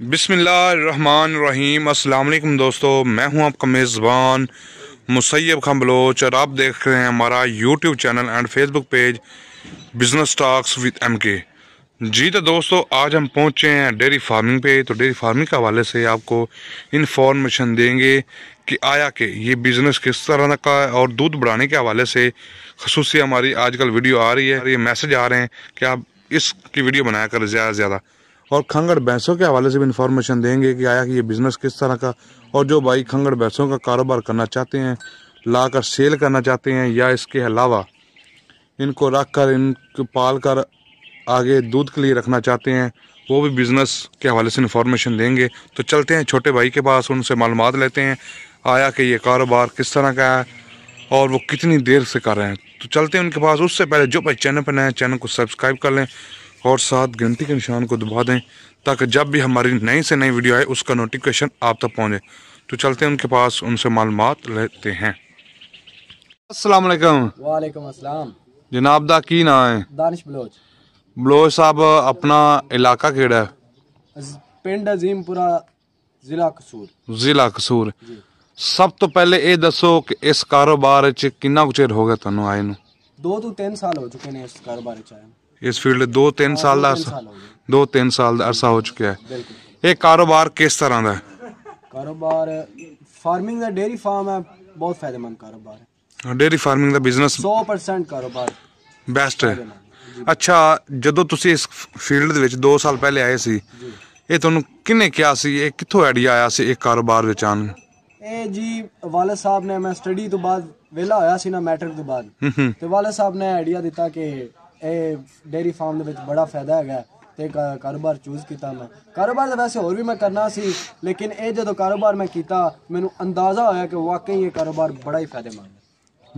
बिसमीम अल्लाम दोस्तों मैं हूं आपका मेज़बान मुसैब खां बलोच और आप देख रहे हैं हमारा YouTube channel and Facebook page business talks with M K G तो दोस्तों आज हम पहुंचे हैं डेयरी फार्मिंग पे तो डेयरी फार्मिंग के हवाले से आपको इन्फॉर्मेशन देंगे कि आया के ये बिज़नेस किस तरह का है और दूध बढ़ाने के हवाले से खसूसी हमारी आजकल वीडियो आ रही है और ये मैसेज आ रहे हैं कि आप इसकी वीडियो बनाया करें ज़्यादा से ज़्यादा और खंगड़ भैंसों के हवाले से भी इन्फॉर्मेशन देंगे कि आया कि ये बिज़नेस किस तरह का और जो भाई खंगड़ भैंसों का कारोबार करना चाहते हैं ला कर सेल करना चाहते हैं या इसके अलावा इनको रख कर इनको पाल कर आगे दूध के लिए रखना चाहते हैं वो भी बिज़नेस के हवाले से इन्फॉर्मेशन देंगे तो चलते हैं छोटे भाई के पास उनसे मालूम लेते हैं आया कि ये कारोबार किस तरह का है और वो कितनी देर से कर रहे हैं तो चलते हैं उनके पास उससे पहले जो भाई चैनल पर नए चैनल को सब्सक्राइब कर लें और साथ घंटी के निशान को दबा दें ताकि जब भी हमारी नई से नई वीडियो आए उसका नोटिफिकेशन आप तक पहुँचे तो चलते हैं उनके पास उनसे मालूम लेते हैं अस्सलाम वालेकुम वालेकुम अस्सलाम ਜਨਾਬ ਦਾ ਕੀ ਨਾਮ ਹੈ ਦਾਨਿਸ਼ ਬਲੋਚ ਬਲੋਚ ਸਾਹਿਬ ਆਪਣਾ ਇਲਾਕਾ ਕਿਹੜਾ ਹੈ ਪਿੰਡ ਅਜ਼ੀਮਪੁਰਾ ਜ਼ਿਲ੍ਹਾ ਕਸੂਰ ਜ਼ਿਲ੍ਹਾ ਕਸੂਰ ਸਭ ਤੋਂ ਪਹਿਲੇ ਇਹ ਦੱਸੋ ਕਿ ਇਸ ਕਾਰੋਬਾਰ 'ਚ ਕਿੰਨਾ ਕੁ ਚਿਰ ਹੋ ਗਿਆ ਤੁਹਾਨੂੰ ਆਏ ਨੂੰ 2 ਤੋਂ 3 ਸਾਲ ਹੋ ਚੁੱਕੇ ਨੇ ਇਸ ਕਾਰੋਬਾਰ 'ਚ ਆਏ ਇਸ ਫੀਲਡ 2-3 ਸਾਲ ਦਾ ਅਰਸਾ 2-3 ਸਾਲ ਦਾ ਅਰਸਾ ਹੋ ਚੁੱਕਿਆ ਹੈ ਇਹ ਕਾਰੋਬਾਰ ਕਿਸ ਤਰ੍ਹਾਂ ਦਾ ਹੈ ਕਾਰੋਬਾਰ ਫਾਰਮਿੰਗ ਦਾ ਡੇਰੀ ਫਾਰਮ ਹੈ ਬਹੁਤ ਫਾਇਦੇਮੰਦ ਕਾਰੋਬਾਰ ਹੈ ਡੇਰੀ ਫਾਰਮਿੰਗ ਦਾ ਬਿਜ਼ਨਸ 100% ਕਾਰੋਬਾਰ ਬੈਸਟ ਹੈ ਅੱਛਾ ਜਦੋਂ ਤੁਸੀਂ ਇਸ ਫੀਲਡ ਦੇ ਵਿੱਚ 2 ਸਾਲ ਪਹਿਲੇ ਆਏ ਸੀ ਇਹ ਤੁਹਾਨੂੰ ਕਿੰਨੇ ਕਿਹਾ ਸੀ ਇਹ ਕਿੱਥੋਂ ਆਈਡੀਆ ਆਇਆ ਸੀ ਇਹ ਕਾਰੋਬਾਰ ਵਿੱਚ ਆਣ ਨੂੰ ਇਹ ਜੀ ਵਾਲਾ ਸਾਹਿਬ ਨੇ ਮੈਂ ਸਟੱਡੀ ਤੋਂ ਬਾਅਦ ਵਿਲਾ ਹੋਇਆ ਸੀ ਨਾ ਮੈਟ੍ਰਿਕ ਤੋਂ ਬਾਅਦ ਤੇ ਵਾਲਾ ਸਾਹਿਬ ਨੇ ਆਈਡੀਆ ਦਿੱਤਾ ਕਿ ਇਹ ਡੇਰੀ ਫਾਰਮ ਦੇ ਵਿੱਚ ਬੜਾ ਫਾਇਦਾ ਹੈਗਾ ਤੇ ਕਾਰੋਬਾਰ ਚੂਜ਼ ਕੀਤਾ ਮੈਂ ਕਾਰੋਬਾਰ ਤਾਂ ਵੈਸੇ ਹੋਰ ਵੀ ਮੈਂ ਕਰਨਾ ਸੀ ਲੇਕਿਨ ਇਹ ਜਦੋਂ ਕਾਰੋਬਾਰ ਮੈਂ ਕੀਤਾ ਮੈਨੂੰ ਅੰਦਾਜ਼ਾ ਹੋਇਆ ਕਿ ਵਾਕਈ ਇਹ ਕਾਰੋਬਾਰ ਬੜਾ ਹੀ ਫਾਇਦੇਮੰਦ ਹੈ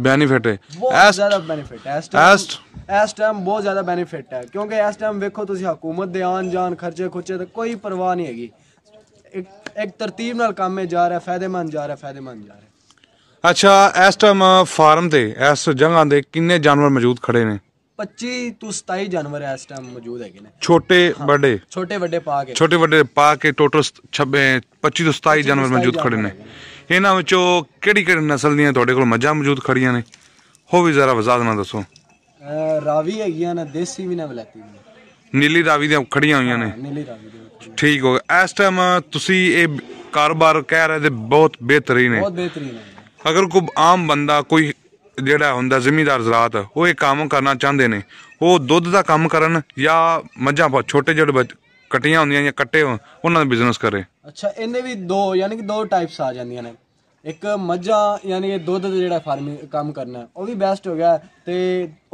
ਬੈਨੀਫਿਟ ਹੈ ਬਹੁਤ ਜ਼ਿਆਦਾ ਬੈਨੀਫਿਟ ਹੈ ਇਸ ਟਾਈਮ ਬਹੁਤ ਜ਼ਿਆਦਾ ਬੈਨੀਫਿਟ ਹੈ ਕਿਉਂਕਿ ਇਸ ਟਾਈਮ ਵੇਖੋ ਤੁਸੀਂ ਹਕੂਮਤ ਦੇ ਆਨ ਜਾਨ ਖਰਚੇ ਖੁੱਚੇ ਤੇ ਕੋਈ ਪਰਵਾਹ ਨਹੀਂ ਹੈਗੀ ਇੱਕ ਇੱਕ ਤਰਤੀਬ ਨਾਲ ਕੰਮ ਹੈ ਜਾ ਰਿਹਾ ਫਾਇਦੇਮੰਦ ਜਾ ਰਿਹਾ ਫਾਇਦੇਮੰਦ ਜਾ ਰਿਹਾ ਅੱਛਾ ਇਸ ਟਾਈਮ ਫਾਰਮ ਤੇ ਇਸ ਜਗ੍ਹਾ ਦੇ ਕਿੰਨੇ ਜਾਨਵਰ ਮੌਜੂਦ ਖੜੇ ਨੇ 25 ਤੋਂ 27 ਜਾਨਵਰ ਇਸ ਟਾਈਮ ਮੌਜੂਦ ਹੈਗੇ ਨੇ ਛੋਟੇ ਵੱਡੇ ਛੋਟੇ ਵੱਡੇ ਪਾ ਕੇ ਛੋਟੇ ਵੱਡੇ ਪਾ ਕੇ ਟੋਟਲ 26 25 ਤੋਂ 27 ਜਾਨਵਰ ਮੌਜੂਦ ਖੜੇ ਨੇ ਇਹਨਾਂ ਵਿੱਚੋਂ ਕਿਹੜੀ ਕਿਹੜੀ ਨਸਲ ਦੀਆਂ ਤੁਹਾਡੇ ਕੋਲ ਮੱਝਾਂ ਮੌਜੂਦ ਖੜੀਆਂ ਨੇ ਹੋ ਵੀ ਜ਼ਰਾ ਵਜ਼ਾਦ ਨਾਲ ਦੱਸੋ ਰਾਵੀ ਹੈਗੀਆਂ ਨੇ ਦੇਸੀ ਵੀ ਨਾ ਬਲਾਤੀ ਵੀ ਨੀਲੀ ਰਾਵੀ ਦੀਆਂ ਖੜੀਆਂ ਹੋਈਆਂ ਨੇ ਨੀਲੀ ਰਾਵੀ ਠੀਕ ਹੋ ਗਿਆ ਇਸ ਟਾਈਮ ਤੁਸੀਂ ਇਹ ਕਾਰੋਬਾਰ ਕਹਿ ਰਹੇ ਤੇ ਬਹੁਤ ਬਿਹਤਰੀਨ ਹੈ ਬਹੁਤ ਬਿਹਤਰੀਨ ਹੈ ਅਗਰ ਕੋਈ ਆਮ ਬੰਦਾ ਕੋਈ ਜਿਹੜਾ ਹੁੰਦਾ ਜ਼ਿਮੀਦਾਰ ਜ਼ਰਾਤ ਉਹ ਇਹ ਕੰਮ ਕਰਨਾ ਚਾਹੁੰਦੇ ਨੇ ਉਹ ਦੁੱਧ ਦਾ ਕੰਮ ਕਰਨ ਜਾਂ ਮੱਝਾਂ ਛੋਟੇ ਜਿਹੜੇ ਕਟੀਆਂ ਹੁੰਦੀਆਂ ਜਾਂ ਕੱਟੇ ਉਹਨਾਂ ਦਾ ਬਿਜ਼ਨਸ ਕਰੇ ਅੱਛਾ ਇਹਨੇ ਵੀ ਦੋ ਯਾਨੀ ਕਿ ਦੋ ਟਾਈਪਸ ਆ ਜਾਂਦੀਆਂ ਨੇ ਇੱਕ ਮੱਝਾਂ ਯਾਨੀ ਇਹ ਦੁੱਧ ਦਾ ਜਿਹੜਾ ਫਾਰਮਿੰਗ ਕੰਮ ਕਰਨਾ ਉਹ ਵੀ ਬੈਸਟ ਹੋ ਗਿਆ ਤੇ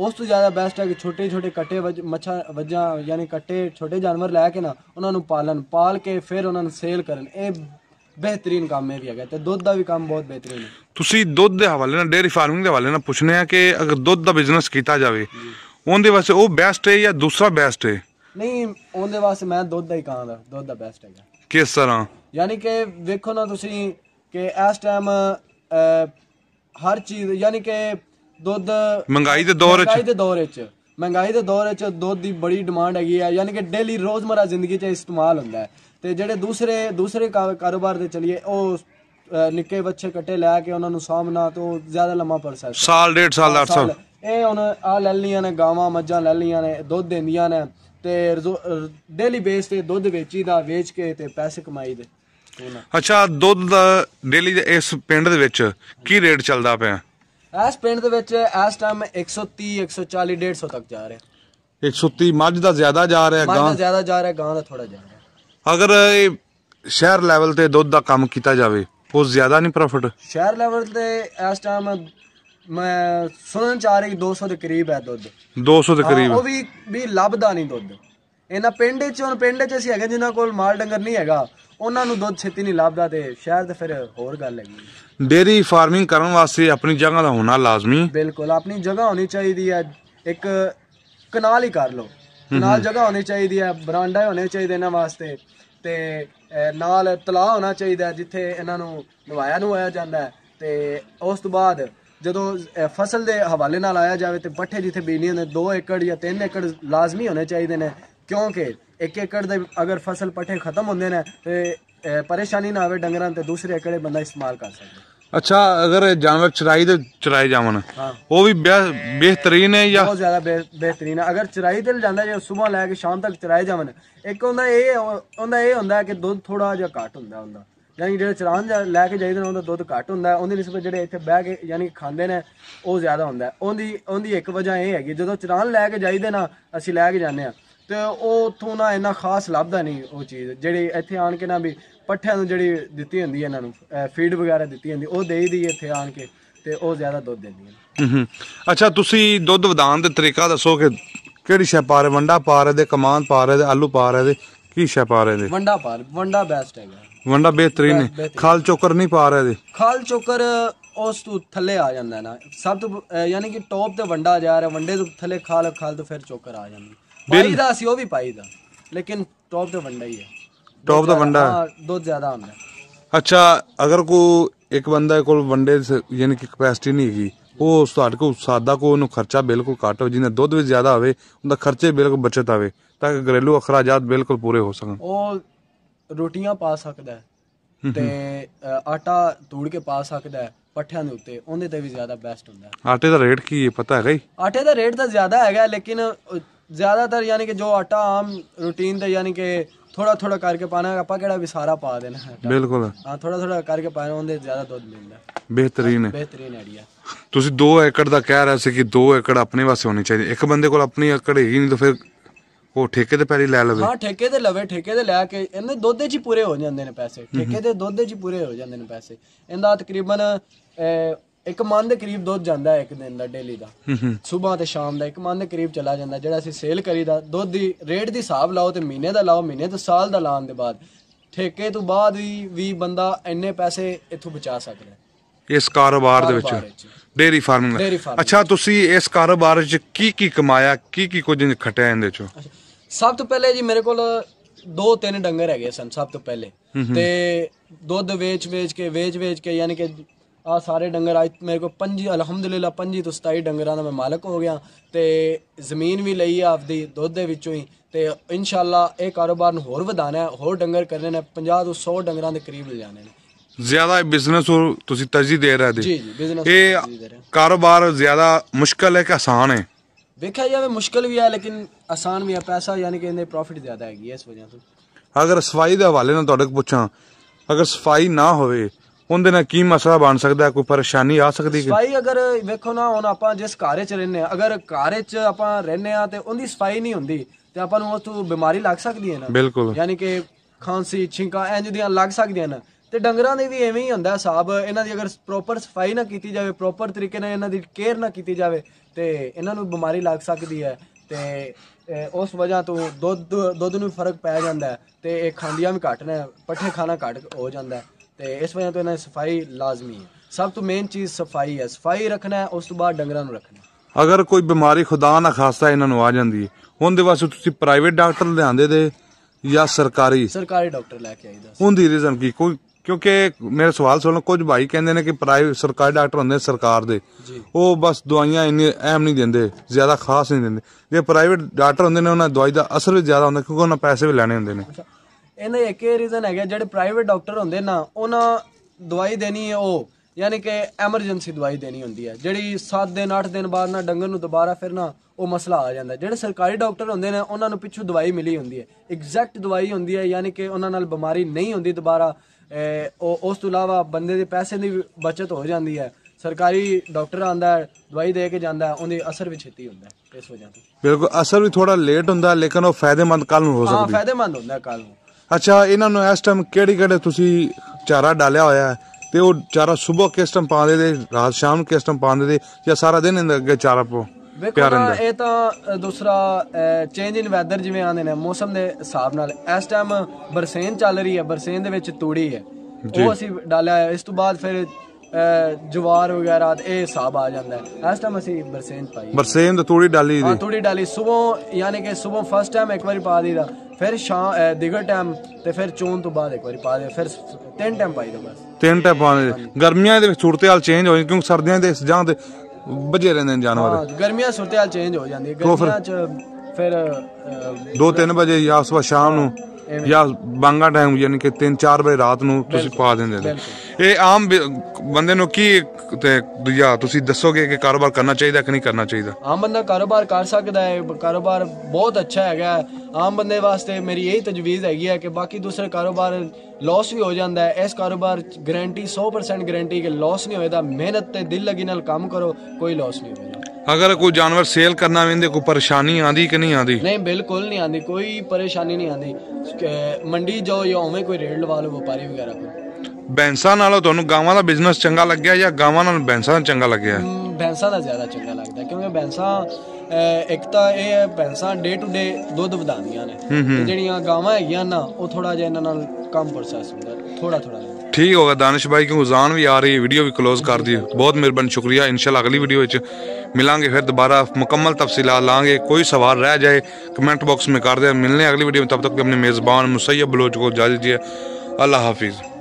ਉਸ ਤੋਂ ਜ਼ਿਆਦਾ ਬੈਸਟ ਹੈ ਕਿ ਛੋਟੇ ਛੋਟੇ ਕੱਟੇ ਮੱਛਾਂ ਵੱਜਾਂ ਯਾਨੀ ਕੱਟੇ ਛੋਟੇ ਜਾਨਵਰ ਲੈ ਕੇ ਨਾ ਉਹਨਾਂ ਨੂੰ ਪਾਲਣ ਪਾਲ ਕੇ ਫਿਰ ਉਹਨਾਂ ਨੂੰ ਸੇਲ ਕਰਨ ਇਹ ਬਿਹਤਰੀਨ ਕੰਮ ਹੈ ਵੀ ਹੈਗਾ ਤੇ ਦੁੱਧ ਦਾ ਵੀ ਕੰਮ ਬਹੁਤ ਬਿਹਤਰੀਨ ਹੈ ਤੁਸੀਂ ਦੁੱਧ ਦੇ ਹਵਾਲੇ ਨਾਲ ਡੇਅਰੀ ਫਾਰਮਿੰਗ ਦੇ ਹਵਾਲੇ ਨਾਲ ਪੁੱਛਨੇ ਆ ਕਿ ਅਗਰ ਦੁੱਧ ਦਾ ਬਿਜ਼ਨਸ ਕੀਤਾ ਜਾਵੇ ਉਹਦੇ ਵਾਸਤੇ ਉਹ ਬੈਸਟ ਹੈ ਜਾਂ ਦੂਸਰਾ ਬੈਸਟ ਹੈ ਨਹੀਂ ਉਹਦੇ ਵਾਸਤੇ ਮੈਂ ਦੁੱਧ ਦਾ ਹੀ ਦਾ ਦੁੱਧ ਦਾ ਬੈਸਟ ਹੈਗਾ ਕਿਸ ਤਰ੍ਹਾਂ ਯਾਨੀ ਕਿ ਵੇਖੋ ਨਾ ਤੁਸੀਂ ਕਿ ਇਸ ਟਾਈਮ ਹਰ ਚੀਜ਼ ਯਾਨੀ ਕਿ ਦੁੱਧ ਮਹਿੰਗਾਈ ਦੇ ਦੌਰ ਵਿੱਚ ਮਹਿੰਗਾਈ ਦੇ ਦੌਰ ਵਿੱਚ ਮਹਿੰਗਾਈ ਦੇ ਦੌਰ ਵਿੱਚ ਦੁੱਧ ਦੀ ਬੜੀ ਡਿਮਾਂਡ ਹੈਗੀ ਆ ਯਾਨੀ ਕਿ ਡੇਲੀ ਰੋਜ਼ਮਰਾ ਜ਼ਿੰਦਗੀ 'ਚ ਇਸਤੇਮਾਲ ਹੁੰਦਾ ਹੈ ਤੇ ਜਿਹੜੇ ਦੂਸਰੇ ਦੂਸਰੇ ਕਾਰੋਬਾਰ ਦੇ ਚਲੀਏ ਉਹ ਨਿੱਕੇ ਬੱਚੇ ਕੱਟੇ ਲੈ ਕੇ ਉਹਨਾਂ ਨੂੰ ਸਾਹਮਣਾ ਤੋਂ ਜ਼ਿਆਦਾ ਲੰਮਾ ਪ੍ਰੋਸੈਸ ਸਾਲ ਡੇਢ ਸਾਲ ਦਾ ਸਾਲ ਇਹ ਹੁਣ ਆ ਲੈ ਲੀਆਂ ਨੇ ਗਾਵਾਂ ਮੱਝਾਂ ਲੈ ਲੀਆਂ ਨੇ ਦੁੱਧ ਦਿੰਦੀਆਂ ਨੇ ਤੇ ਡੇਲੀ ਬੇਸ ਤੇ ਦੁੱਧ ਵੇਚੀਦਾ ਵੇਚ ਕੇ ਤੇ ਪੈਸੇ ਕਮਾਈ ਦੇ ਅੱਛਾ ਦੁੱਧ ਦਾ ਡੇਲੀ ਇਸ ਪਿੰਡ ਦੇ ਵਿੱਚ ਕੀ ਰੇਟ ਚੱਲਦਾ ਪਿਆ ਇਸ ਪਿੰਡ ਦੇ ਵਿੱਚ ਇਸ ਟਾਈਮ 130 140 150 ਤੱਕ ਜਾ ਰਿਹਾ 130 ਮੱਝ ਦਾ ਜ਼ਿਆਦਾ ਜਾ ਰਿਹਾ ਗਾਂ ਦਾ ਜ਼ਿਆਦਾ ਜਾ ਰਿਹਾ ਗਾਂ ਦਾ ਥੋੜਾ ਜਾ ਰਿਹਾ ਅਗਰ ਇਹ ਸ਼ਹਿਰ ਲੈਵਲ ਤੇ ਦੁੱਧ ਦਾ ਕੰਮ ਕੀਤਾ ਜਾਵੇ ਉਹ ਜ਼ਿਆਦਾ ਨਹੀਂ ਪ੍ਰੋਫਿਟ ਸ਼ਹਿਰ ਲੈਵਲ ਤੇ ਇਸ ਟਾਈਮ ਮੈਂ ਸੁਣਨ ਚ ਆ ਰਹੀ 200 ਦੇ ਕਰੀਬ ਹੈ ਦੁੱਧ 200 ਦੇ ਕਰੀਬ ਉਹ ਵੀ ਵੀ ਲੱਭਦਾ ਨਹੀਂ ਦੁੱਧ ਇਹਨਾਂ ਪਿੰਡ ਚ ਹੁਣ ਪਿੰਡ ਚ ਅਸੀਂ ਹੈਗੇ ਜਿਨ੍ਹਾਂ ਕੋਲ ਮਾਲ ਡੰਗਰ ਨਹੀਂ ਹੈਗਾ ਉਹਨਾਂ ਨੂੰ ਦੁੱਧ ਛੇਤੀ ਨਹੀਂ ਲੱਭਦਾ ਤੇ ਸ਼ਹਿਰ ਤੇ ਫਿਰ ਹੋਰ ਗੱਲ ਹੈਗੀ ਡੇਰੀ ਫਾਰਮਿੰਗ ਕਰਨ ਵਾਸਤੇ ਆਪਣੀ ਜਗ੍ਹਾ ਦਾ ਹੋਣਾ ਲਾਜ਼ਮੀ ਬਿਲਕੁਲ ਆਪਣੀ ਜਗ੍ਹਾ ਹੋਣੀ ਚਾਹੀਦੀ ਹੈ ਇੱਕ ਕਨਾਲ ਹੀ ਕਰ ਲਓ ਨਾਲ ਜਗ੍ਹਾ ਹੋਣੀ ਚਾਹੀਦੀ ਹੈ ਬਰਾਂਡਾ ਹੋਣੇ ਚਾਹੀਦੇ ਇਹਨਾਂ ਵਾਸਤੇ ਤੇ ਨਾਲ ਤਲਾਹ ਹੋਣਾ ਚਾਹੀਦਾ ਜਿੱਥੇ ਇਹਨਾਂ ਨੂੰ ਨਵਾਇਆ ਨੂੰ ਆਇਆ ਜਾਂਦਾ ਹੈ ਤੇ ਉਸ ਤੋਂ ਬਾਅਦ ਜਦੋਂ ਫਸਲ ਦੇ ਹਵਾਲੇ ਨਾਲ ਆਇਆ ਜਾਵੇ ਤੇ ਪੱਠੇ ਜਿੱਥੇ ਬੀਜਣੇ ਨੇ 2 ਏਕੜ ਜਾਂ 3 ਏਕੜ ਲਾਜ਼ਮੀ ਹੋਣੇ ਚਾਹੀਦੇ ਨੇ ਕਿਉਂਕਿ 1 ਏਕੜ ਦੇ ਅਗਰ ਫਸਲ ਪੱਠੇ ਖਤਮ ਹੁੰਦੇ ਨੇ ਤੇ ਪਰੇਸ਼ਾਨੀ ਨਾ ਆਵੇ ਡੰਗਰਾਂ ਤੇ ਦੂਸਰੇ ਏਕੜੇ ਬੰਦਾ ਇਸਤੇਮਾਲ ਕਰ ਸਕਦਾ ਅੱਛਾ ਅਗਰ ਜਾਨਵਰ ਚਰਾਈ ਦੇ ਚਰਾਏ ਜਾਵਣ ਹਾਂ ਉਹ ਵੀ ਬਿਹਤਰੀਨ ਹੈ ਜਾਂ ਬਹੁਤ ਜ਼ਿਆਦਾ ਬਿਹਤਰੀਨ ਹੈ ਅਗਰ ਚਰਾਈ ਤੇ ਜਾਂਦਾ ਜੇ ਸਵੇਰ ਲੈ ਕੇ ਸ਼ਾਮ ਤੱਕ ਚਰਾਏ ਜਾਵਣ ਇੱਕ ਹੁੰਦਾ ਇਹ ਹੁੰਦਾ ਇਹ ਹੁੰਦਾ ਕਿ ਦੁੱਧ ਥੋੜਾ ਜਿਹਾ ਘੱਟ ਹੁੰਦਾ ਹੁੰਦਾ ਯਾਨੀ ਜਿਹੜਾ ਚਰਾਨ ਲੈ ਕੇ ਜਾਈਦਾ ਉਹਦਾ ਦੁੱਧ ਘੱਟ ਹੁੰਦਾ ਉਹਦੇ ਨਿਸਬਤ ਜਿਹੜੇ ਇੱਥੇ ਬਹਿ ਕੇ ਯਾਨੀ ਖਾਂਦੇ ਨੇ ਉਹ ਜ਼ਿਆਦਾ ਹੁੰਦਾ ਉਹਦੀ ਉਹਦੀ ਇੱਕ ਵਜ੍ਹਾ ਇਹ ਹੈਗੀ ਜਦੋਂ ਚਰਾਨ ਲੈ ਕੇ ਜਾਈਦੇ ਨਾ ਅਸੀਂ ਲੈ ਕੇ ਜਾਂਦੇ ਆ ਤੇ ਉਹ ਉਥੋਂ ਨਾ ਇੰਨਾ ਖਾਸ ਲੱਭਦਾ ਨਹੀਂ ਉਹ ਚੀਜ਼ ਜਿਹੜੀ ਇੱਥੇ ਆਣ ਕੇ ਨਾ ਵੀ ਪੱਠਿਆਂ ਨੂੰ ਜਿਹੜੀ ਦਿੱਤੀ ਹੁੰਦੀ ਹੈ ਇਹਨਾਂ ਨੂੰ ਫੀਡ ਵਗੈਰਾ ਦਿੱਤੀ ਜਾਂਦੀ ਉਹ ਦੇਈ ਦੀ ਇੱਥੇ ਆਣ ਕੇ ਤੇ ਉਹ ਜ਼ਿਆਦਾ ਦੁੱਧ ਦਿੰਦੀਆਂ ਹੂੰ ਅੱਛਾ ਤੁਸੀਂ ਦੁੱਧ ਵਧਾਉਣ ਦੇ ਤਰੀਕਾ ਦੱਸੋ ਕਿ ਕਿਹੜੀ ਸ਼ੈ ਪਾਰੇ ਰਹੇ ਵੰਡਾ ਪਾ ਰਹੇ ਦੇ ਕਮਾਨ ਪਾ ਰਹੇ ਦੇ ਆਲੂ ਪਾ ਰਹੇ ਦੇ ਕੀ ਸ਼ੈ ਪਾਰੇ ਰਹੇ ਦੇ ਵੰਡਾ ਪਾ ਵੰਡਾ ਬੈਸਟ ਹੈਗਾ ਵੰਡਾ ਬਿਹਤਰੀਨ ਹੈ ਖਾਲ ਚੋਕਰ ਨਹੀਂ ਪਾ ਰਹੇ ਦੇ ਖਾਲ ਚੋਕਰ ਉਸ ਤੋਂ ਥੱਲੇ ਆ ਜਾਂਦਾ ਨਾ ਸਭ ਤੋਂ ਯਾਨੀ ਕਿ ਟੌਪ ਤੇ ਵੰਡਾ ਜਾ ਰਿਹਾ ਵੰਡੇ ਤੋਂ ਥੱਲੇ ਖਾਲ ਖਾਲ ਤੋਂ ਫਿਰ ਚੋਕਰ ਆ ਜਾਂਦਾ ਪਾਈਦਾ ਸੀ ਉਹ ਵੀ ਪਾਈਦਾ ਲੇਕਿਨ ਟੌਪ ਤੇ ਵੰਡਾ ਹੀ ਹੈ ਟੌਪ ਦਾ ਵੰਡਾ ਦੁੱਧ ਜ਼ਿਆਦਾ ਹੁੰਦਾ ਅੱਛਾ ਅਗਰ ਕੋ ਇੱਕ ਬੰਦਾ ਕੋਲ ਵੰਡੇ ਯਾਨੀ ਕਿ ਕਪੈਸਿਟੀ ਨਹੀਂ ਹੈਗੀ ਉਹ ਤੁਹਾਡੇ ਕੋਲ ਸਾਦਾ ਕੋ ਉਹਨੂੰ ਖਰਚਾ ਬਿਲਕੁਲ ਘੱਟ ਹੋ ਜਿੰਨਾ ਦੁੱਧ ਵੀ ਜ਼ਿਆਦਾ ਹੋਵੇ ਉਹਦਾ ਖਰਚੇ ਬਿਲਕੁਲ ਬਚਤ ਆਵੇ ਤਾਂ ਕਿ ਘਰੇਲੂ ਅਖਰਾਜਾਤ ਬਿਲਕੁਲ ਪੂਰੇ ਹੋ ਸਕਣ ਉਹ ਰੋਟੀਆਂ ਪਾ ਸਕਦਾ ਹੈ ਤੇ ਆਟਾ ਤੂੜ ਕੇ ਪਾ ਸਕਦਾ ਹੈ ਪੱਠਿਆਂ ਦੇ ਉੱਤੇ ਉਹਦੇ ਤੇ ਵੀ ਜ਼ਿਆਦਾ ਬੈਸਟ ਹੁੰਦਾ ਹੈ। ਆਟੇ ਦਾ ਰੇਟ ਕੀ ਹੈ ਪਤਾ ਹੈਗਾ ਹੀ ਆਟੇ ਦਾ ਰੇਟ ਤਾਂ ਜ਼ਿਆਦਾ ਹੈਗਾ ਲੇਕਿਨ ਜ਼ਿਆਦਾਤਰ ਯਾਨੀ ਕਿ ਜੋ ਆਟਾ ਆਮ ਰੂਟੀਨ ਦਾ ਯਾਨੀ ਕਿ ਥੋੜਾ ਥੋੜਾ ਕਰਕੇ ਪਾਣਾ ਆਪਾਂ ਕਿਹੜਾ ਵੀ ਸਾਰਾ ਪਾ ਦੇਣਾ ਹੈ ਬਿਲਕੁਲ ਹਾਂ ਥੋੜਾ ਥੋੜਾ ਕਰਕੇ ਪਾਣਾ ਉਹਦੇ ਜ਼ਿਆਦਾ ਦੁੱਧ ਮਿਲਦਾ ਬਿਹਤਰੀਨ ਹੈ ਬਿਹਤਰੀਨ ਆਈਡੀਆ ਤੁਸੀਂ 2 ਏਕੜ ਦਾ ਕਹਿ ਰਹੇ ਸੀ ਕਿ 2 ਏਕੜ ਆਪਣੇ ਵਾਸਤੇ ਹੋਣੀ ਚਾਹੀਦੀ ਇੱਕ ਬੰਦੇ ਕੋਲ ਆਪਣੀ ਏਕੜ ਹੈਗੀ ਨਹੀਂ ਤਾਂ ਫਿਰ ਉਹ ਠੇਕੇ ਤੇ ਪੈਰੀ ਲੈ ਲਵੇ ਹਾਂ ਠੇਕੇ ਤੇ ਲਵੇ ਠੇਕੇ ਤੇ ਲੈ ਕੇ ਇਹਨੇ ਦੁੱਧ 'ਚ ਹੀ ਪੂਰੇ ਹੋ ਜਾਂਦੇ ਨੇ ਪੈਸੇ ਠੇਕੇ ਤੇ ਦੁੱਧ 'ਚ ਹੀ ਪੂਰੇ ਹੋ ਜਾਂਦੇ ਨੇ ਪੈਸੇ ਇਹਦਾ ਤਕਰੀਬਨ ਇੱਕ ਮੰਨ ਦੇ ਕਰੀਬ ਦੁੱਧ ਜਾਂਦਾ ਹੈ ਇੱਕ ਦਿਨ ਦਾ ਡੇਲੀ ਦਾ ਸਵੇਰ ਤੇ ਸ਼ਾਮ ਦਾ ਇੱਕ ਮੰਨ ਦੇ ਕਰੀਬ ਚਲਾ ਜਾਂਦਾ ਜਿਹੜਾ ਅਸੀਂ ਸੇਲ ਕਰੀਦਾ ਦੁੱਧ ਦੀ ਰੇਟ ਦੀ ਹਿਸਾਬ ਲਾਓ ਤੇ ਮਹੀਨੇ ਦਾ ਲਾਓ ਮਹੀਨੇ ਤੋਂ ਸਾਲ ਦਾ ਲਾਣ ਦੇ ਬਾਅਦ ਠੇਕੇ ਤੋਂ ਬਾਅਦ ਵੀ ਵੀ ਬੰਦਾ ਇੰਨੇ ਪੈਸੇ ਇੱਥੋਂ ਬਚਾ ਸਕਦਾ ਹੈ ਇਸ ਕਾਰੋਬਾਰ ਦੇ ਵਿੱਚ ਡੇਰੀ ਫਾਰਮਿੰਗ ਅੱਛਾ ਤੁਸੀਂ ਇਸ ਕਾਰੋਬਾਰ ਵਿੱਚ ਕੀ ਕੀ ਕਮਾਇਆ ਕੀ ਕੀ ਕੁਝ ਖਟਿਆ ਇਹਦੇ ਚੋਂ ਸਭ ਤੋਂ ਪਹਿਲੇ ਜੀ ਮੇਰੇ ਕੋਲ ਦੋ ਤਿੰਨ ਡੰਗਰ ਹੈਗੇ ਸਨ ਸਭ ਤੋਂ ਪਹਿਲੇ ਤੇ ਦੁੱਧ ਵੇਚ ਵੇਚ ਕੇ ਵੇਚ ਵੇਚ ਕੇ ਯਾਨੀ ਕਿ ਆ ਸਾਰੇ ਡੰਗਰ ਅੱਜ ਮੇਰੇ ਕੋ ਪੰਜੀ ਅਲਹਮਦੁਲਿਲਾ ਪੰਜੀ ਤੋਂ 27 ਡੰਗਰਾਂ ਦਾ ਮੈਂ ਮਾਲਕ ਹੋ ਗਿਆ ਤੇ ਜ਼ਮੀਨ ਵੀ ਲਈ ਆਪਦੀ ਦੁੱਧ ਦੇ ਵਿੱਚੋਂ ਹੀ ਤੇ ਇਨਸ਼ਾਅੱਲਾ ਇਹ ਕਾਰੋਬਾਰ ਨੂੰ ਹੋਰ ਵਧਾਣਾ ਹੈ ਹੋਰ ਡੰਗਰ ਕਰਨੇ ਨੇ 50 ਤੋਂ 100 ਡੰਗਰਾਂ ਦੇ ਕਰੀਬ ਲੈ ਜਾਣੇ ਨੇ ਜ਼ਿਆਦਾ ਬਿਜ਼ਨਸ ਨੂੰ ਤੁਸੀਂ ਤਰਜੀਹ ਦੇ ਰਹੇ ਜੀ ਜੀ ਬਿਜ਼ਨਸ ਇਹ ਕਾਰੋਬਾਰ ਜ਼ਿਆਦਾ ਮੁਸ਼ਕਲ ਹੈ ਕਿ ਆਸਾਨ ਹੈ ਵੇਖਿਆ ਜਾਵੇ ਮੁਸ਼ਕਲ ਵੀ ਹੈ ਲੇਕਿਨ ਆਸਾਨ ਵੀ ਹੈ ਪੈਸਾ ਯਾਨੀ ਕਿ ਇਹਦੇ ਪ੍ਰੋਫਿਟ ਜ਼ਿਆਦਾ ਹੈਗੀ ਇਸ ਵਜ੍ਹਾ ਤੋਂ ਅਗਰ ਸਫਾਈ ਦੇ ਹਵਾਲੇ ਨਾਲ ਤੁਹਾਡੇ ਕੋਲ ਪੁੱਛਾਂ ਅਗਰ ਸਫਾਈ ਨਾ ਹੋਵੇ ਉਹਦੇ ਨਾਲ ਕੀ ਮਸਲਾ ਬਣ ਸਕਦਾ ਕੋਈ ਪਰੇਸ਼ਾਨੀ ਆ ਸਕਦੀ ਹੈ ਸਫਾਈ ਅਗਰ ਵੇਖੋ ਨਾ ਹੁਣ ਆਪਾਂ ਜਿਸ ਘਾਰੇ ਚ ਰਹਿੰਨੇ ਆ ਅਗਰ ਘਾਰੇ ਚ ਆਪਾਂ ਰਹਿੰਨੇ ਆ ਤੇ ਉਹਦੀ ਸਫਾਈ ਨਹੀਂ ਹੁੰਦੀ ਤੇ ਆਪਾਂ ਨੂੰ ਉਸ ਤੋਂ ਬਿਮਾਰੀ ਲੱਗ ਸਕਦੀ ਹੈ ਨਾ ਬਿਲਕੁਲ ਯਾਨੀ ਕਿ ਖਾਂਸੀ ਛਿੰਕਾ ਇੰਜ ਦੀਆਂ ਲੱਗ ਸਕਦੀਆਂ ਨੇ ਤੇ ਡੰਗਰਾਂ ਦੇ ਵੀ ਐਵੇਂ ਹੀ ਹੁੰਦਾ ਸਾਬ ਇਹਨਾਂ ਦੀ ਅਗਰ ਪ੍ਰੋਪਰ ਸਫਾਈ ਨਾ ਕੀਤੀ ਜਾਵੇ ਪ੍ਰੋਪਰ ਤਰੀਕੇ ਨਾਲ ਇਹਨਾਂ ਦੀ ਕੇਅਰ ਨਾ ਕੀਤੀ ਜਾਵੇ ਤੇ ਇਹਨਾਂ ਨੂੰ ਬਿਮਾਰੀ ਲੱਗ ਸਕਦੀ ਹੈ ਤੇ ਉਸ ਵਜ੍ਹਾ ਤੋਂ ਦੁੱਧ ਦੁੱਧ ਨੂੰ ਫਰਕ ਪੈ ਜਾਂਦਾ ਤੇ ਇਹ ਖਾਂਦੀਆਂ ਵੀ ਘਟਣਾ ਪੱਠੇ ਖਾਣਾ ਘਟ ਹੋ ਜਾਂਦਾ ਤੇ ਇਸ ਵਜ੍ਹਾ ਤੋਂ ਇਹਨਾਂ ਦੀ ਸਫਾਈ ਲਾਜ਼ਮੀ ਹੈ ਸਭ ਤੋਂ ਮੇਨ ਚੀਜ਼ ਸਫਾਈ ਹੈ ਸਫਾਈ ਰੱਖਣਾ ਹੈ ਉਸ ਤੋਂ ਬਾਅਦ ਡੰਗਰਾਂ ਨੂੰ ਰੱਖਣਾ ਅਗਰ ਕੋਈ ਬਿਮਾਰੀ ਖੁਦਾ ਨਾ ਖਾਸਤਾ ਇਹਨਾਂ ਨੂੰ ਆ ਜਾਂਦੀ ਹੈ ਉਹਦੇ ਵਾਸਤੇ ਤੁਸੀਂ ਪ੍ਰਾਈਵੇਟ ਡਾਕਟਰ ਲਿਆਂਦੇ ਦੇ ਜਾਂ ਸਰਕਾਰੀ ਸਰਕਾਰੀ ਡਾਕਟਰ ਲੈ ਕੇ ਆਈਦਾ ਹੁੰਦੀ ਰੀਜ਼ਨ ਕੀ ਕੋਈ ਕਿਉਂਕਿ ਮੇਰੇ ਸਵਾਲ ਸੁਣ ਕੁਝ ਭਾਈ ਕਹਿੰਦੇ ਨੇ ਕਿ ਪ੍ਰਾਈਵੇਟ ਸਰਕਾਰੀ ਡਾਕਟਰ ਹੁੰਦੇ ਸਰਕਾਰ ਦੇ ਉਹ ਬਸ ਦਵਾਈਆਂ ਇੰਨੀ ਐਮ ਨਹੀਂ ਦਿੰਦੇ ਜ਼ਿਆਦਾ ਖਾਸ ਨਹੀਂ ਦਿੰਦੇ ਜੇ ਪ੍ਰਾਈਵੇਟ ਡਾਕਟਰ ਹੁੰਦੇ ਨੇ ਉਹਨਾਂ ਦਵਾਈ ਦਾ ਅਸਰ ਵੀ ਜ਼ਿਆਦਾ ਹੁੰਦਾ ਕਿਉਂਕਿ ਉਹਨਾਂ ਪੈਸੇ ਵੀ ਲੈਣੇ ਹੁੰਦੇ ਨੇ ਇਹਨਾਂ ਇੱਕ ਹੀ ਰੀਜ਼ਨ ਹੈਗਾ ਜਿਹੜੇ ਪ੍ਰਾਈਵੇਟ ਡਾਕਟਰ ਹੁੰਦੇ ਨਾ ਉਹਨਾਂ ਦਵਾਈ ਦੇਣੀ ਹੈ ਉਹ ਯਾਨੀ ਕਿ ਐਮਰਜੈਂਸੀ ਦਵਾਈ ਦੇਣੀ ਹੁੰਦੀ ਹੈ ਜਿਹੜੀ 7 ਦਿਨ 8 ਦਿਨ ਬਾਅਦ ਨਾ ਡੰਗਰ ਨੂੰ ਦੁਬਾਰਾ ਫਿਰ ਨਾ ਉਹ ਮਸਲਾ ਆ ਜਾਂਦਾ ਜਿਹੜੇ ਸਰਕਾਰੀ ਡਾਕਟਰ ਹੁੰਦੇ ਨੇ ਉਹਨਾਂ ਨੂੰ ਪਿੱਛੋਂ ਦਵਾਈ ਮਿਲੀ ਹੁੰਦੀ ਹੈ ਐਗਜ਼ੈਕਟ ਦਵਾਈ ਹੁੰਦੀ ਹੈ ਯਾਨੀ ਕਿ ਉਹਨਾਂ ਨਾਲ ਬਿਮਾਰੀ ਨਹੀਂ ਹੁੰਦੀ ਦੁਬਾਰਾ ਉਹ ਉਸ ਤੋਂ ਇਲਾਵਾ ਬੰਦੇ ਦੇ ਪੈਸੇ ਦੀ ਬਚਤ ਹੋ ਜਾਂਦੀ ਹੈ ਸਰਕਾਰੀ ਡਾਕਟਰ ਆਂਦਾ ਦਵਾਈ ਦੇ ਕੇ ਜਾਂਦਾ ਉਹਦੇ ਅਸਰ ਵੀ ਛੇਤੀ ਹੁੰਦਾ ਇਸ ਵਜ੍ਹਾ ਤੋਂ ਬਿਲਕੁਲ ਅਸਰ ਵੀ ਥੋੜਾ ਲੇਟ ਹੁੰਦਾ ਲੇਕਿਨ ਉਹ ਫਾਇਦੇਮੰਦ ਕੱਲ ਨੂੰ ਹੋ ਸਕਦਾ ਹਾਂ ਫਾਇਦੇਮੰਦ ਹੁੰਦਾ ਕੱਲ ਨੂੰ ਅੱਛਾ ਇਹਨਾਂ ਨੂੰ ਇਸ ਟਾਈਮ ਕਿਹੜੀ ਕਿਹੜੇ ਤੁਸੀਂ ਚਾਰਾ ਡਾਲਿਆ ਹੋਇਆ ਹੈ ਤੇ ਉਹ ਚਾਰਾ ਸਵੇਰ ਕਿਸ ਟਾਈਮ ਪਾਉਂਦੇ ਦੇ ਰਾਤ ਸ਼ਾਮ ਕਿਸ ਟਾਈਮ ਪਾਉਂਦੇ ਦੇ ਜਾਂ ਸਾਰਾ ਦਿਨ ਇਹਨਾਂ ਅੱਗੇ ਚਾਰਾ ਪੋ ਵੇਖੋ ਇਹ ਤਾਂ ਦੂਸਰਾ ਚੇਂਜ ਇਨ ਵੈਦਰ ਜਿਵੇਂ ਆਉਂਦੇ ਨੇ ਮੌਸਮ ਦੇ ਹਿਸਾਬ ਨਾਲ ਇਸ ਟਾਈਮ ਬਰਸੇਨ ਚੱਲ ਰਹੀ ਹੈ ਬਰਸੇਨ ਦੇ ਵਿੱਚ ਤੂੜੀ ਹੈ ਉਹ ਅਸੀਂ ਡਾਲਿਆ ਇਸ ਤੋਂ ਬਾਅਦ ਫਿਰ ਜਵਾਰ ਵਗੈਰਾ ਇਹ ਹਿਸਾਬ ਆ ਜਾਂਦਾ ਹੈ ਇਸ ਟਾਈਮ ਅਸੀਂ ਬਰਸੇਨ ਪਾਈ ਬਰਸੇਨ ਤੇ ਥੋੜੀ ਡਾਲੀ ਦੀ ਹਾਂ ਤੂੜੀ ਡਾਲੀ ਸਵੇਰ ਯਾਨੀ ਕਿ ਸਵੇਰ ਫਸਟ ਟਾਈਮ ਇੱਕ ਵਾਰੀ ਪਾ ਦੀਦਾ ਫਿਰ ਸ਼ਾਮ ਦਿਗਰ ਟਾਈਮ ਤੇ ਫਿਰ ਚੋਣ ਤੋਂ ਬਾਅਦ ਇੱਕ ਵਾਰੀ ਪਾ ਦੇ ਫਿਰ ਤਿੰਨ ਟਾਈਮ ਪਾਈ ਦੋ ਬਸ ਤਿੰਨ ਟਾਈਮ ਦੇ ਗਰਮੀਆਂ ਦੇ ਵਿੱਚ ਹਾਲ ਚੇਂਜ ਹੋ ਜਾਂਦੀ ਕਿਉਂਕਿ ਸਰਦੀਆਂ ਦੇ ਜਾਂ ਤੇ ਬਜੇ ਰਹਿੰਦੇ ਨੇ ਜਾਨਵਰ ਗਰਮੀਆਂ ਹਾਲ ਚੇਂਜ ਹੋ ਜਾਂਦੀ ਹੈ ਗਰਮੀਆਂ ਚ ਫਿਰ 2-3 ਵਜੇ ਜਾਂ ਸਵੇਰ ਸ਼ਾਮ ਨੂੰ ਜਾਂ ਬਾਂਗਾ ਟਾਈਮ ਯਾਨੀ ਕਿ 3-4 ਵਜੇ ਰਾਤ ਨੂੰ ਤੁਸੀਂ ਪਾ ਦਿੰਦੇ ਨੇ ਇਹ ਆਮ ਬੰਦੇ ਨੂੰ ਕੀ ਤੇ ਦੂਜਾ ਤੁਸੀਂ ਦੱਸੋਗੇ ਕਿ ਕਾਰੋਬਾਰ ਕਰਨਾ ਚਾਹੀਦਾ ਕਿ ਨਹੀਂ ਕਰਨਾ ਚਾਹੀਦਾ ਆਮ ਬੰਦਾ ਕਾਰੋਬਾਰ ਕਰ ਸਕਦਾ ਹੈ ਕਾਰੋਬਾਰ ਬਹੁਤ ਅੱਛਾ ਹੈਗਾ ਆਮ ਬੰਦੇ ਵਾਸਤੇ ਮੇਰੀ ਇਹ ਤਜਵੀਜ਼ ਹੈਗੀ ਹੈ ਕਿ ਬਾਕੀ ਦੂਸਰੇ ਕਾਰੋਬਾਰ ਲਾਸ ਵੀ ਹੋ ਜਾਂਦਾ ਹੈ ਇਸ ਕਾਰੋਬਾਰ ਗਾਰੰਟੀ 100% ਗਾਰੰਟੀ ਕਿ ਲਾਸ ਨਹੀਂ ਹੋਏਗਾ ਮਿਹਨਤ ਤੇ ਦਿਲ ਲਗੀ ਨਾਲ ਕੰਮ ਕਰੋ ਕੋਈ ਲਾਸ ਨਹੀਂ ਹੋਏਗਾ ਅਗਰ ਕੋਈ ਜਾਨਵਰ ਸੇਲ ਕਰਨਾ ਵੇਂਦੇ ਕੋਈ ਪਰੇਸ਼ਾਨੀ ਆਂਦੀ ਕਿ ਨਹੀਂ ਆਂਦੀ ਨਹੀਂ ਬਿਲਕੁਲ ਨਹੀਂ ਆਂਦੀ ਕੋਈ ਪਰੇਸ਼ਾਨੀ ਨਹੀਂ ਆਂਦੀ ਮੰਡੀ ਜਾਓ ਜਾਂ ਉਵੇਂ ਕੋਈ ਰੇਟ ਲਵਾ ਲਓ ਵਪਾਰੀ ਵਗੈਰਾ ਕੋਈ ਬੈਂਸਾਂ ਨਾਲੋਂ ਤੁਹਾਨੂੰ ਗਾਵਾਂ ਦਾ ਬਿਜ਼ਨਸ ਚੰਗਾ ਲੱਗਿਆ ਜਾਂ ਗਾਵਾਂ ਨਾਲ ਬੈਂਸਾਂ ਚੰਗਾ ਲੱਗਿਆ ਬੈਂਸਾਂ ਦਾ ਜ਼ਿਆਦਾ ਚੰਗਾ ਲੱਗਦਾ ਕਿਉਂਕਿ ਬੈਂਸਾਂ ਇੱਕ ਤਾਂ ਇਹ ਹੈ ਭੈਂਸਾਂ ਡੇ ਟੂ ਡੇ ਦੁੱਧ ਵਧਾਉਂਦੀਆਂ ਨੇ ਤੇ ਜਿਹੜੀਆਂ ਗਾਵਾਂ ਹੈਗੀਆਂ ਨਾ ਉਹ ਥੋੜਾ ਜਿਹਾ ਇਹਨਾਂ ਨਾਲ ਕੰਮ ਪ੍ਰੋਸੈਸ ਹੁੰਦਾ ਥੋੜਾ ਥੋੜਾ ਠੀਕ ਹੋਗਾ ਦਾਨਿਸ਼ ਭਾਈ ਕਿਉਂ ਜ਼ਾਨ ਵੀ ਆ ਰਹੀ ਹੈ ਵੀਡੀਓ ਵੀ ਕਲੋਜ਼ ਕਰ ਦਿਓ ਬਹੁਤ ਮਿਹਰਬਾਨ ਸ਼ੁਕਰੀਆ ਇਨਸ਼ਾਅੱਲਾ ਅਗਲੀ ਵੀਡੀਓ ਵਿੱਚ ਮਿਲਾਂਗੇ ਫਿਰ ਦੁਬਾਰਾ ਮੁਕੰਮਲ ਤਫਸੀਲਾ ਲਾਂਗੇ ਕੋਈ ਸਵਾਲ ਰਹਿ ਜਾਏ ਕਮੈਂਟ ਬਾਕਸ ਵਿੱਚ ਕਰ ਦਿਓ ਮਿਲਨੇ ਅਗਲੀ ਵੀਡੀਓ ਵਿੱਚ ਤਬ ਤੱਕ ਆਪਣੇ ਮੇਜ਼ਬਾਨ ਮੁਸੈਬ ਬਲੋਚ ਕੋ ਜਾਜ दीजिए ਅੱਲਾ ਹਾਫਿਜ਼